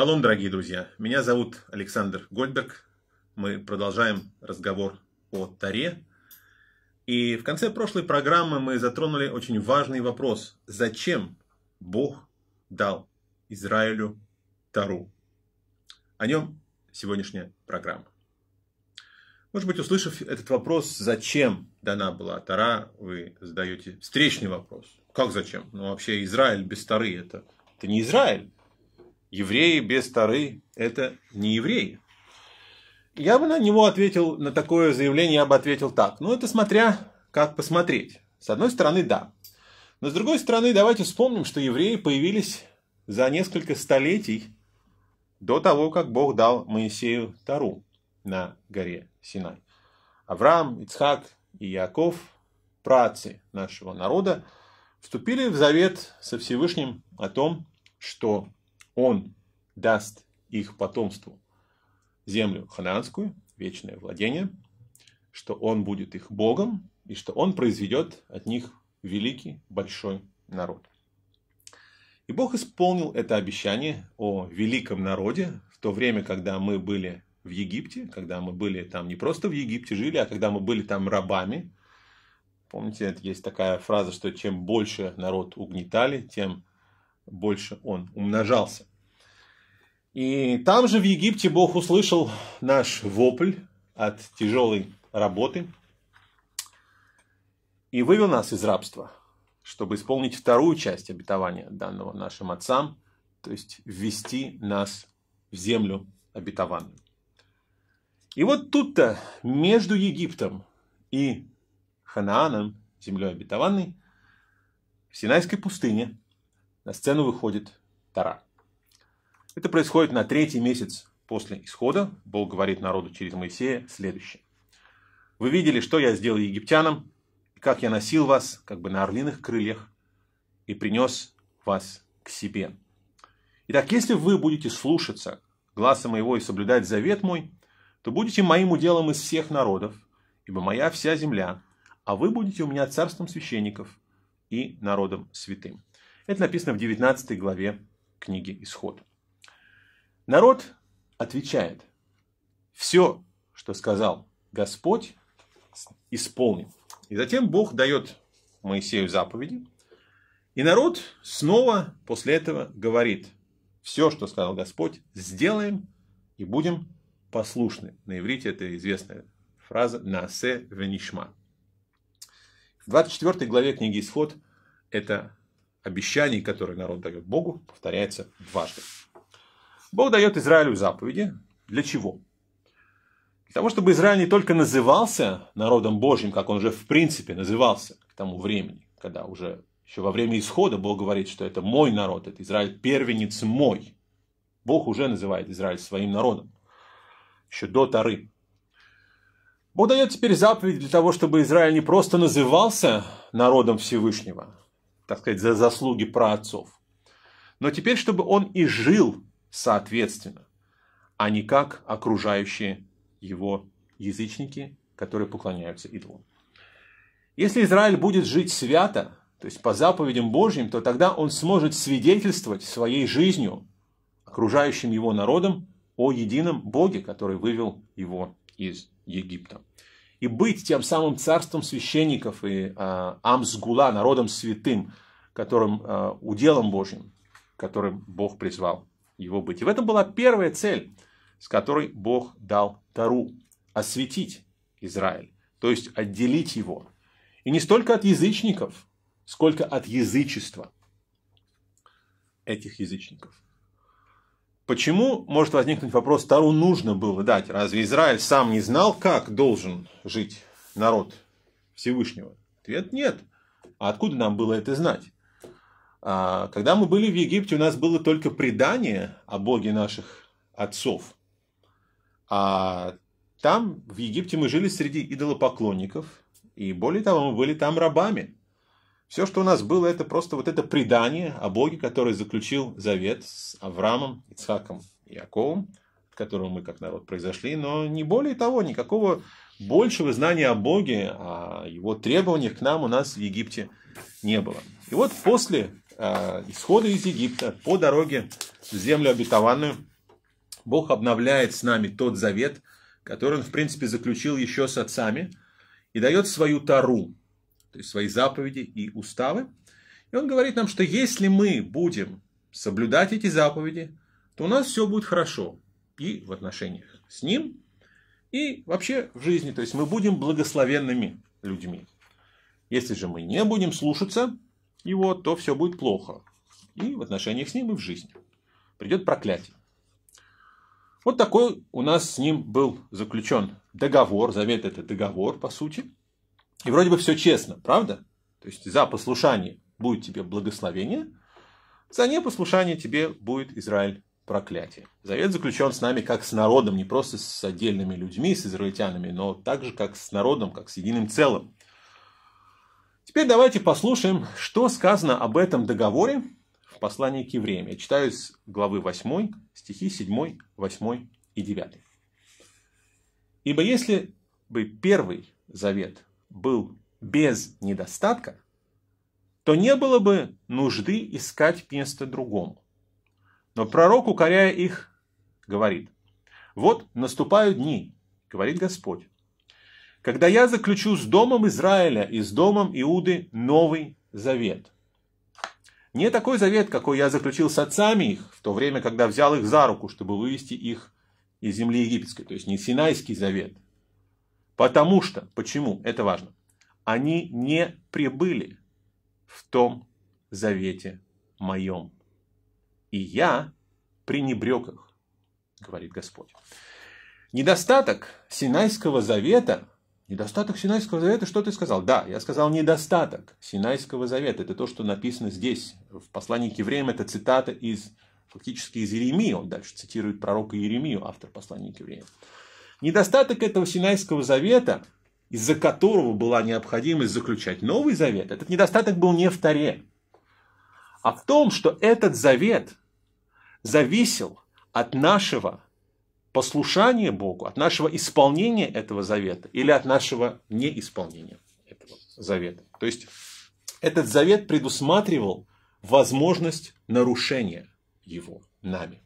Шалом, дорогие друзья! Меня зовут Александр Гольдберг. Мы продолжаем разговор о Таре. И в конце прошлой программы мы затронули очень важный вопрос. Зачем Бог дал Израилю Тару? О нем сегодняшняя программа. Может быть, услышав этот вопрос, зачем дана была Тара, вы задаете встречный вопрос. Как зачем? Ну, вообще, Израиль без Тары – это, это не Израиль евреи без Тары – это не евреи. Я бы на него ответил, на такое заявление я бы ответил так. Ну, это смотря как посмотреть. С одной стороны, да. Но с другой стороны, давайте вспомним, что евреи появились за несколько столетий до того, как Бог дал Моисею Тару на горе Синай. Авраам, Ицхак и Яков, працы нашего народа, вступили в завет со Всевышним о том, что он даст их потомству землю ханаанскую вечное владение, что он будет их богом и что он произведет от них великий большой народ. И Бог исполнил это обещание о великом народе в то время, когда мы были в Египте, когда мы были там не просто в Египте жили, а когда мы были там рабами. Помните, есть такая фраза, что чем больше народ угнетали, тем больше он умножался. И там же в Египте Бог услышал наш вопль от тяжелой работы и вывел нас из рабства, чтобы исполнить вторую часть обетования данного нашим отцам, то есть ввести нас в землю обетованную. И вот тут-то между Египтом и Ханааном, землей обетованной, в Синайской пустыне на сцену выходит Тара. Это происходит на третий месяц после исхода. Бог говорит народу через Моисея следующее. Вы видели, что я сделал египтянам, и как я носил вас, как бы на орлиных крыльях, и принес вас к себе. Итак, если вы будете слушаться гласа моего и соблюдать завет мой, то будете моим уделом из всех народов, ибо моя вся земля, а вы будете у меня царством священников и народом святым. Это написано в 19 главе книги Исход. Народ отвечает, все, что сказал Господь, исполнил. И затем Бог дает Моисею заповеди. И народ снова после этого говорит, все, что сказал Господь, сделаем и будем послушны. На иврите это известная фраза «насе венишма». В 24 главе книги «Исход» это обещание, которое народ дает Богу, повторяется дважды. Бог дает Израилю заповеди. Для чего? Для того, чтобы Израиль не только назывался народом Божьим, как он уже в принципе назывался к тому времени, когда уже еще во время исхода Бог говорит, что это мой народ, это Израиль первенец мой. Бог уже называет Израиль своим народом, еще до Тары. Бог дает теперь заповедь для того, чтобы Израиль не просто назывался народом Всевышнего, так сказать, за заслуги праотцов, но теперь, чтобы он и жил соответственно, а не как окружающие его язычники, которые поклоняются идолу. Если Израиль будет жить свято, то есть по заповедям Божьим, то тогда он сможет свидетельствовать своей жизнью, окружающим его народом, о едином Боге, который вывел его из Египта. И быть тем самым царством священников и э, Амсгула, народом святым, которым э, уделом Божьим, которым Бог призвал его быть. И в этом была первая цель, с которой Бог дал Тару – осветить Израиль, то есть отделить его. И не столько от язычников, сколько от язычества этих язычников. Почему, может возникнуть вопрос, Тару нужно было дать? Разве Израиль сам не знал, как должен жить народ Всевышнего? Ответ – нет. А откуда нам было это знать? А, когда мы были в Египте, у нас было только предание о Боге наших отцов. А там, в Египте, мы жили среди идолопоклонников, и более того, мы были там рабами. Все, что у нас было, это просто вот это предание о Боге, который заключил завет с Авраамом, Ицхаком и Яковом, от которого мы как народ произошли, но не более того, никакого большего знания о Боге, о его требованиях к нам у нас в Египте не было. И вот после Э, исхода из Египта, по дороге в землю обетованную, Бог обновляет с нами тот завет, который он, в принципе, заключил еще с отцами, и дает свою Тару, то есть свои заповеди и уставы. И он говорит нам, что если мы будем соблюдать эти заповеди, то у нас все будет хорошо и в отношениях с ним, и вообще в жизни. То есть мы будем благословенными людьми. Если же мы не будем слушаться, его, то все будет плохо. И в отношениях с ним, и в жизни. Придет проклятие. Вот такой у нас с ним был заключен договор, завет это договор, по сути. И вроде бы все честно, правда? То есть за послушание будет тебе благословение, за непослушание тебе будет Израиль проклятие. Завет заключен с нами как с народом, не просто с отдельными людьми, с израильтянами, но также как с народом, как с единым целым. Теперь давайте послушаем, что сказано об этом договоре в послании к евреям. Я читаю с главы 8, стихи 7, 8 и 9. Ибо если бы первый завет был без недостатка, то не было бы нужды искать место другому. Но пророк, укоряя их, говорит, «Вот наступают дни, — говорит Господь, когда я заключу с домом Израиля и с домом Иуды новый завет. Не такой завет, какой я заключил с отцами их, в то время, когда взял их за руку, чтобы вывести их из земли египетской, то есть не Синайский завет. Потому что, почему, это важно, они не прибыли в том завете моем. И я пренебрег их, говорит Господь. Недостаток Синайского завета Недостаток Синайского завета, что ты сказал? Да, я сказал недостаток Синайского завета. Это то, что написано здесь, в послании к евреям. Это цитата из, фактически из Иеремии. Он дальше цитирует пророка Иеремию, автор послания к евреям. Недостаток этого Синайского завета, из-за которого была необходимость заключать новый завет, этот недостаток был не в Таре, а в том, что этот завет зависел от нашего послушания Богу, от нашего исполнения этого завета или от нашего неисполнения этого завета. То есть этот завет предусматривал возможность нарушения его нами.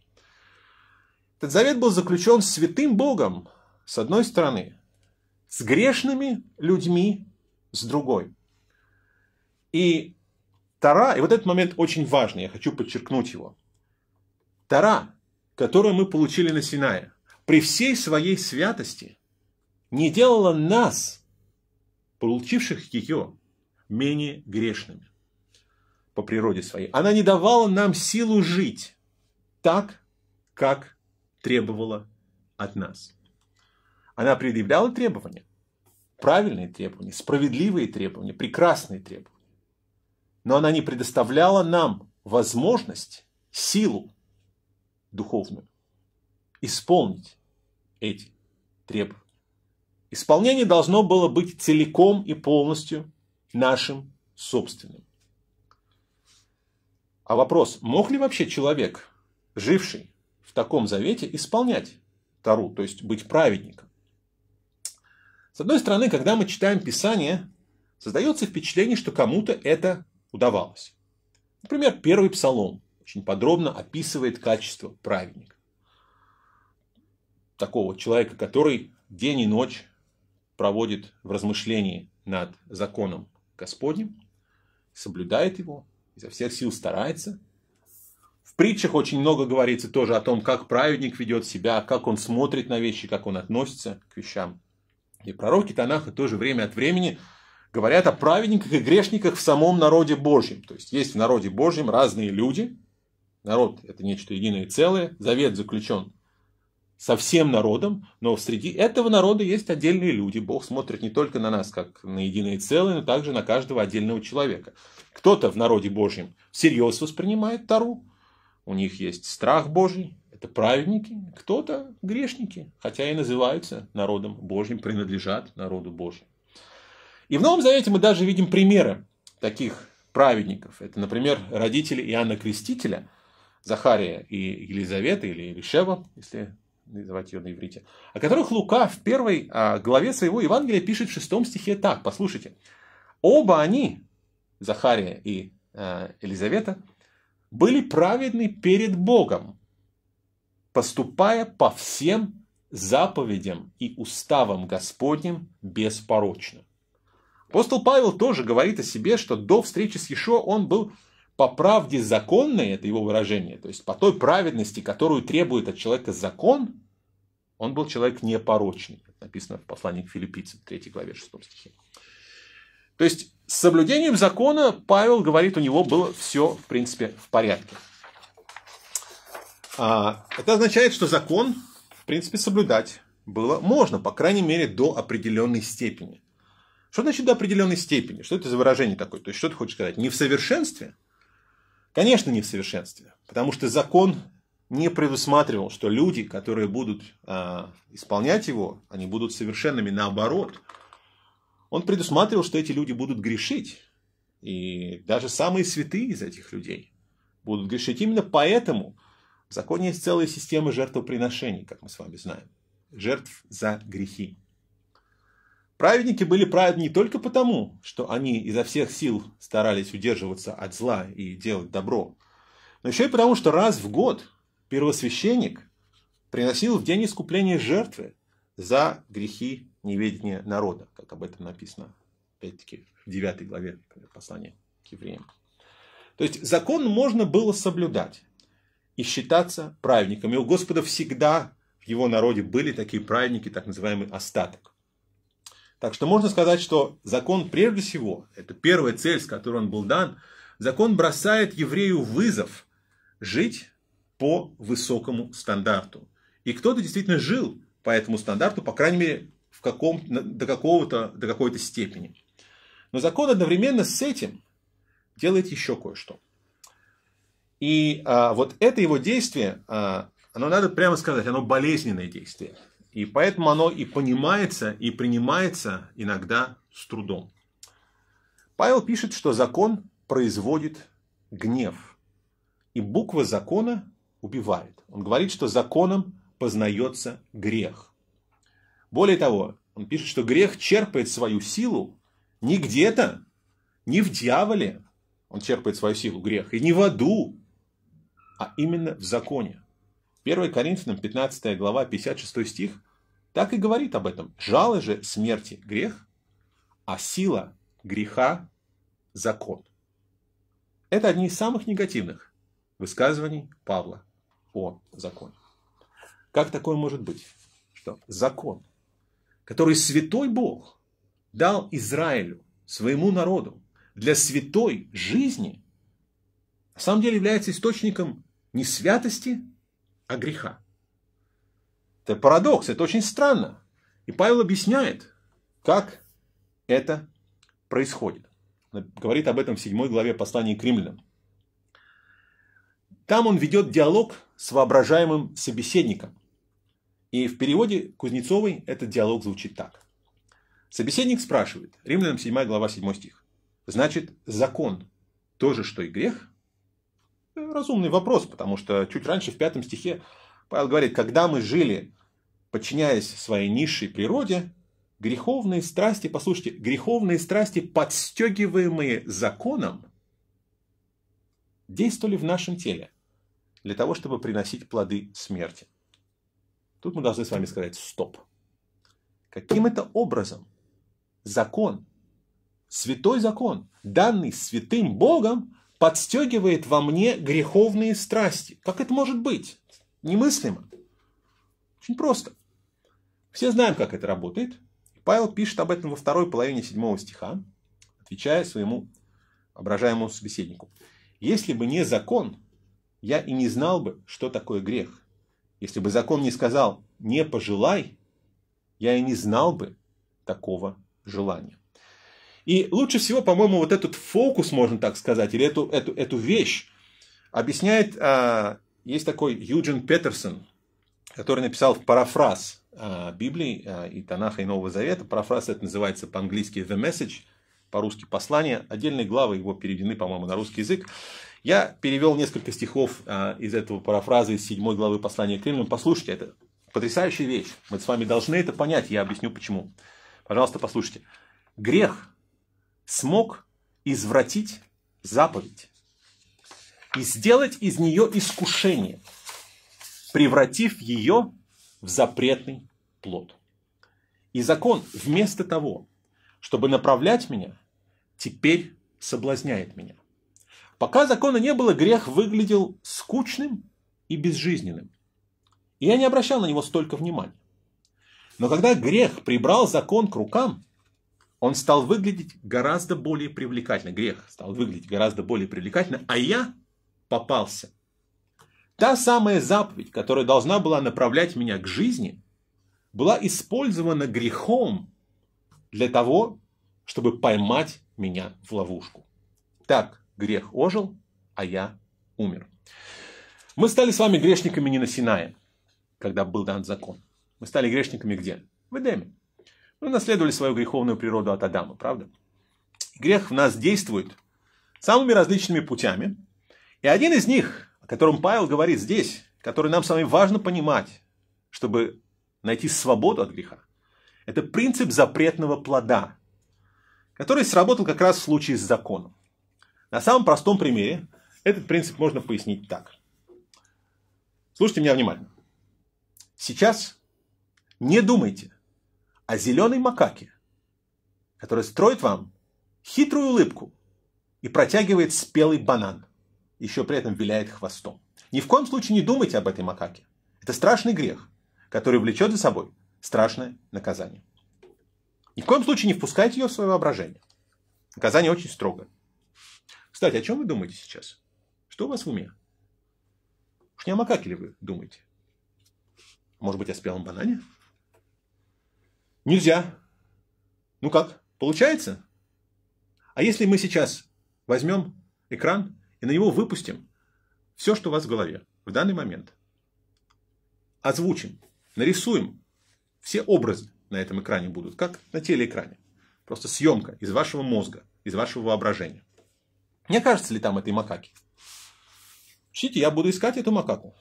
Этот завет был заключен с святым Богом, с одной стороны, с грешными людьми, с другой. И Тара, и вот этот момент очень важный, я хочу подчеркнуть его. Тара, которую мы получили на Синае, при всей своей святости не делала нас, получивших ее, менее грешными по природе своей. Она не давала нам силу жить так, как требовала от нас. Она предъявляла требования, правильные требования, справедливые требования, прекрасные требования. Но она не предоставляла нам возможность, силу духовную исполнить эти требования. Исполнение должно было быть целиком и полностью нашим собственным. А вопрос, мог ли вообще человек, живший в таком завете, исполнять Тару, то есть быть праведником? С одной стороны, когда мы читаем Писание, создается впечатление, что кому-то это удавалось. Например, первый псалом очень подробно описывает качество праведника такого человека, который день и ночь проводит в размышлении над законом Господним, соблюдает его, изо всех сил старается. В притчах очень много говорится тоже о том, как праведник ведет себя, как он смотрит на вещи, как он относится к вещам. И пророки Танаха тоже время от времени говорят о праведниках и грешниках в самом народе Божьем. То есть есть в народе Божьем разные люди. Народ – это нечто единое и целое. Завет заключен со всем народом, но среди этого народа есть отдельные люди. Бог смотрит не только на нас, как на единое целое, но также на каждого отдельного человека. Кто-то в народе Божьем всерьез воспринимает Тару, у них есть страх Божий, это праведники, кто-то грешники, хотя и называются народом Божьим, принадлежат народу Божьему. И в Новом Завете мы даже видим примеры таких праведников. Это, например, родители Иоанна Крестителя, Захария и Елизавета или Елишева, если называть ее на иврите, о которых Лука в первой а, главе своего Евангелия пишет в шестом стихе так, послушайте. Оба они, Захария и а, Елизавета, были праведны перед Богом, поступая по всем заповедям и уставам Господним беспорочно. Апостол Павел тоже говорит о себе, что до встречи с Ешо он был по правде законной, это его выражение, то есть по той праведности, которую требует от человека закон, он был человек непорочный. Это написано в послании к филиппийцам, 3 главе 6 стихе. То есть с соблюдением закона, Павел говорит, у него было все, в принципе, в порядке. А, это означает, что закон, в принципе, соблюдать было можно, по крайней мере, до определенной степени. Что значит до определенной степени? Что это за выражение такое? То есть, что ты хочешь сказать? Не в совершенстве, Конечно, не в совершенстве, потому что закон не предусматривал, что люди, которые будут э, исполнять его, они будут совершенными наоборот. Он предусматривал, что эти люди будут грешить. И даже самые святые из этих людей будут грешить. Именно поэтому в законе есть целая система жертвоприношений, как мы с вами знаем. Жертв за грехи. Праведники были праведны не только потому, что они изо всех сил старались удерживаться от зла и делать добро, но еще и потому, что раз в год первосвященник приносил в день искупления жертвы за грехи неведения народа, как об этом написано, опять-таки, в 9 главе послания к евреям. То есть закон можно было соблюдать и считаться праведником. И у Господа всегда в его народе были такие праведники, так называемый остаток. Так что можно сказать, что закон прежде всего, это первая цель, с которой он был дан, закон бросает еврею вызов жить по высокому стандарту. И кто-то действительно жил по этому стандарту, по крайней мере, в каком, до, какого-то, до какой-то степени. Но закон одновременно с этим делает еще кое-что. И а, вот это его действие, а, оно надо прямо сказать, оно болезненное действие. И поэтому оно и понимается, и принимается иногда с трудом. Павел пишет, что закон производит гнев, и буква закона убивает. Он говорит, что законом познается грех. Более того, он пишет, что грех черпает свою силу не где-то, не в дьяволе, он черпает свою силу, грех, и не в аду, а именно в законе. 1 Коринфянам 15 глава 56 стих так и говорит об этом. Жалы же смерти – грех, а сила греха – закон. Это одни из самых негативных высказываний Павла о законе. Как такое может быть? Что закон, который святой Бог дал Израилю, своему народу, для святой жизни, на самом деле является источником не святости, а греха. Это парадокс, это очень странно. И Павел объясняет, как это происходит. Он говорит об этом в 7 главе послания к римлянам. Там он ведет диалог с воображаемым собеседником. И в переводе Кузнецовой этот диалог звучит так. Собеседник спрашивает, Римлянам 7 глава 7 стих. Значит, закон тоже, что и грех – разумный вопрос, потому что чуть раньше в пятом стихе Павел говорит, когда мы жили, подчиняясь своей низшей природе, греховные страсти, послушайте, греховные страсти, подстегиваемые законом, действовали в нашем теле для того, чтобы приносить плоды смерти. Тут мы должны с вами сказать «стоп». Каким это образом закон, святой закон, данный святым Богом, подстегивает во мне греховные страсти. Как это может быть? Немыслимо. Очень просто. Все знаем, как это работает. Павел пишет об этом во второй половине седьмого стиха, отвечая своему ображаемому собеседнику. «Если бы не закон, я и не знал бы, что такое грех. Если бы закон не сказал «не пожелай», я и не знал бы такого желания». И лучше всего, по-моему, вот этот фокус, можно так сказать, или эту, эту, эту вещь объясняет, а, есть такой Юджин Петерсон, который написал парафраз а, Библии а, и Танаха и Нового Завета. Парафраз это называется по-английски «The Message», по-русски «Послание». Отдельные главы его переведены, по-моему, на русский язык. Я перевел несколько стихов а, из этого парафраза из 7 главы послания к Римлянам. Послушайте, это потрясающая вещь. Мы с вами должны это понять, я объясню почему. Пожалуйста, послушайте. Грех смог извратить заповедь и сделать из нее искушение, превратив ее в запретный плод. И закон вместо того, чтобы направлять меня, теперь соблазняет меня. Пока закона не было, грех выглядел скучным и безжизненным. И я не обращал на него столько внимания. Но когда грех прибрал закон к рукам, он стал выглядеть гораздо более привлекательно. Грех стал выглядеть гораздо более привлекательно, а я попался. Та самая заповедь, которая должна была направлять меня к жизни, была использована грехом для того, чтобы поймать меня в ловушку. Так грех ожил, а я умер. Мы стали с вами грешниками не на Синае, когда был дан закон. Мы стали грешниками где? В Эдеме. Ну, наследовали свою греховную природу от Адама, правда? Грех в нас действует самыми различными путями. И один из них, о котором Павел говорит здесь, который нам с вами важно понимать, чтобы найти свободу от греха, это принцип запретного плода, который сработал как раз в случае с законом. На самом простом примере этот принцип можно пояснить так. Слушайте меня внимательно. Сейчас не думайте, о зеленой макаке, который строит вам хитрую улыбку и протягивает спелый банан, еще при этом виляет хвостом. Ни в коем случае не думайте об этой макаке. Это страшный грех, который влечет за собой страшное наказание. Ни в коем случае не впускайте ее в свое воображение. Наказание очень строго. Кстати, о чем вы думаете сейчас? Что у вас в уме? Уж не о макаке ли вы думаете? Может быть, о спелом банане? Нельзя. Ну как, получается? А если мы сейчас возьмем экран и на него выпустим все, что у вас в голове в данный момент, озвучим, нарисуем, все образы на этом экране будут, как на телеэкране. Просто съемка из вашего мозга, из вашего воображения. Не кажется ли там этой макаки? Учтите, я буду искать эту макаку.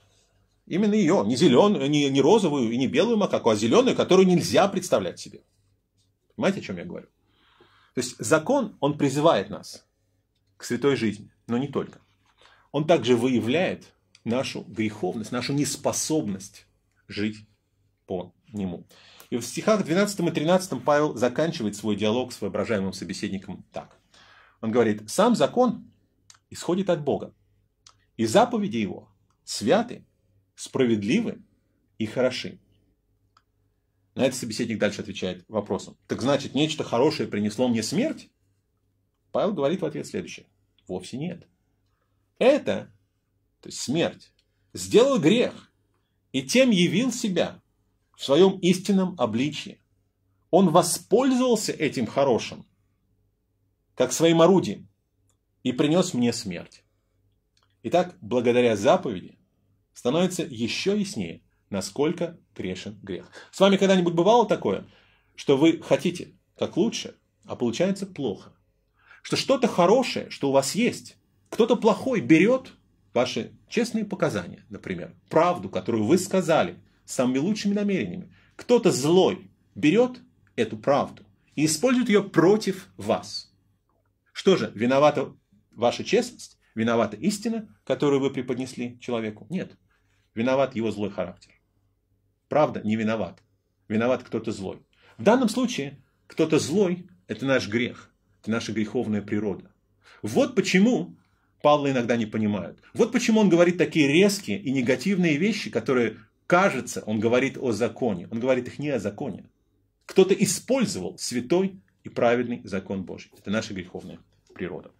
Именно ее, не зеленую, не, не розовую и не белую макаку, а зеленую, которую нельзя представлять себе. Понимаете, о чем я говорю? То есть закон, он призывает нас к святой жизни, но не только. Он также выявляет нашу греховность, нашу неспособность жить по нему. И в стихах 12 и 13 Павел заканчивает свой диалог с воображаемым собеседником так. Он говорит, сам закон исходит от Бога, и заповеди его святы справедливы и хороши. На это собеседник дальше отвечает вопросом. Так значит, нечто хорошее принесло мне смерть? Павел говорит в ответ следующее. Вовсе нет. Это, то есть смерть, сделал грех и тем явил себя в своем истинном обличье. Он воспользовался этим хорошим, как своим орудием, и принес мне смерть. Итак, благодаря заповеди становится еще яснее, насколько грешен грех. С вами когда-нибудь бывало такое, что вы хотите как лучше, а получается плохо? Что что-то хорошее, что у вас есть, кто-то плохой берет ваши честные показания, например, правду, которую вы сказали с самыми лучшими намерениями. Кто-то злой берет эту правду и использует ее против вас. Что же, виновата ваша честность? Виновата истина, которую вы преподнесли человеку? Нет. Виноват его злой характер. Правда не виноват. Виноват кто-то злой. В данном случае кто-то злой – это наш грех, это наша греховная природа. Вот почему Павла иногда не понимают. Вот почему он говорит такие резкие и негативные вещи, которые, кажется, он говорит о законе. Он говорит их не о законе. Кто-то использовал святой и праведный закон Божий. Это наша греховная природа.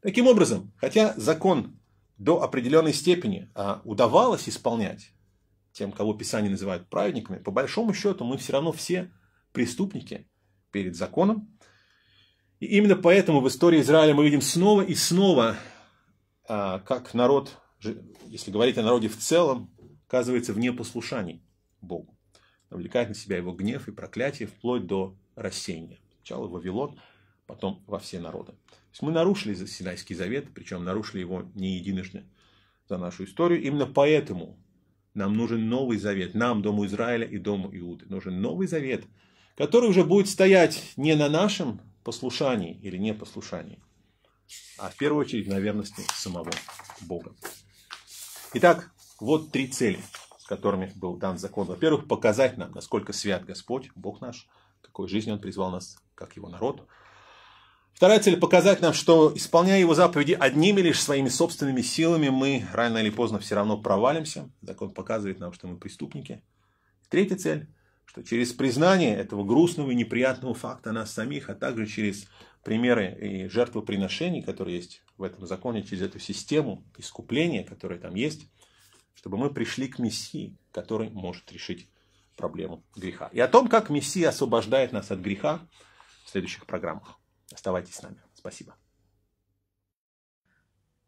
Таким образом, хотя закон до определенной степени а, удавалось исполнять тем, кого Писание называют праведниками, по большому счету мы все равно все преступники перед законом. И именно поэтому в истории Израиля мы видим снова и снова, а, как народ, если говорить о народе в целом, оказывается в непослушании Богу. Навлекает на себя его гнев и проклятие вплоть до рассеяния. Сначала в Вавилон, потом во все народы есть мы нарушили Синайский завет, причем нарушили его не единожды за нашу историю. Именно поэтому нам нужен новый завет, нам, Дому Израиля и Дому Иуды. Нужен новый завет, который уже будет стоять не на нашем послушании или непослушании, а в первую очередь на верности самого Бога. Итак, вот три цели, с которыми был дан закон. Во-первых, показать нам, насколько свят Господь, Бог наш, какой жизни Он призвал нас, как Его народ – Вторая цель – показать нам, что, исполняя его заповеди одними лишь своими собственными силами, мы рано или поздно все равно провалимся. Закон показывает нам, что мы преступники. Третья цель – что через признание этого грустного и неприятного факта нас самих, а также через примеры и жертвоприношений, которые есть в этом законе, через эту систему искупления, которая там есть, чтобы мы пришли к Мессии, который может решить проблему греха. И о том, как Мессия освобождает нас от греха в следующих программах. Оставайтесь с нами. Спасибо.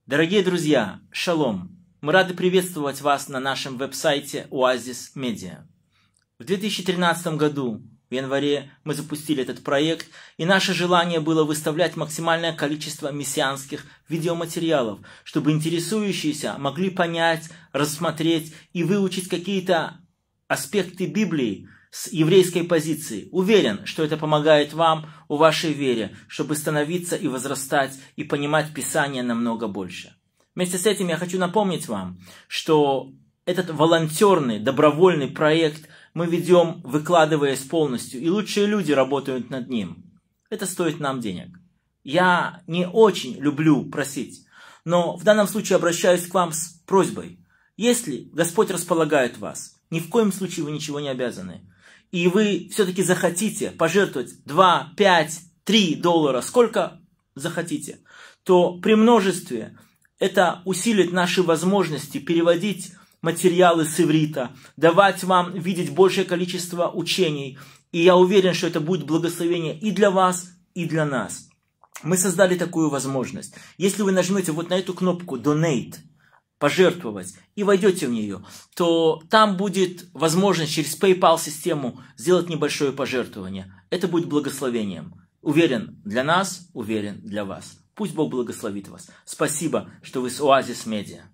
Дорогие друзья, шалом! Мы рады приветствовать вас на нашем веб-сайте Oasis Media. В 2013 году, в январе, мы запустили этот проект, и наше желание было выставлять максимальное количество мессианских видеоматериалов, чтобы интересующиеся могли понять, рассмотреть и выучить какие-то аспекты Библии – с еврейской позиции. Уверен, что это помогает вам у вашей вере, чтобы становиться и возрастать, и понимать Писание намного больше. Вместе с этим я хочу напомнить вам, что этот волонтерный, добровольный проект мы ведем, выкладываясь полностью, и лучшие люди работают над ним. Это стоит нам денег. Я не очень люблю просить, но в данном случае обращаюсь к вам с просьбой. Если Господь располагает вас, ни в коем случае вы ничего не обязаны – и вы все-таки захотите пожертвовать 2, 5, 3 доллара, сколько захотите, то при множестве это усилит наши возможности переводить материалы с иврита, давать вам видеть большее количество учений. И я уверен, что это будет благословение и для вас, и для нас. Мы создали такую возможность. Если вы нажмете вот на эту кнопку «Donate», пожертвовать и войдете в нее, то там будет возможность через PayPal-систему сделать небольшое пожертвование. Это будет благословением. Уверен для нас, уверен для вас. Пусть Бог благословит вас. Спасибо, что вы с Оазис Медиа.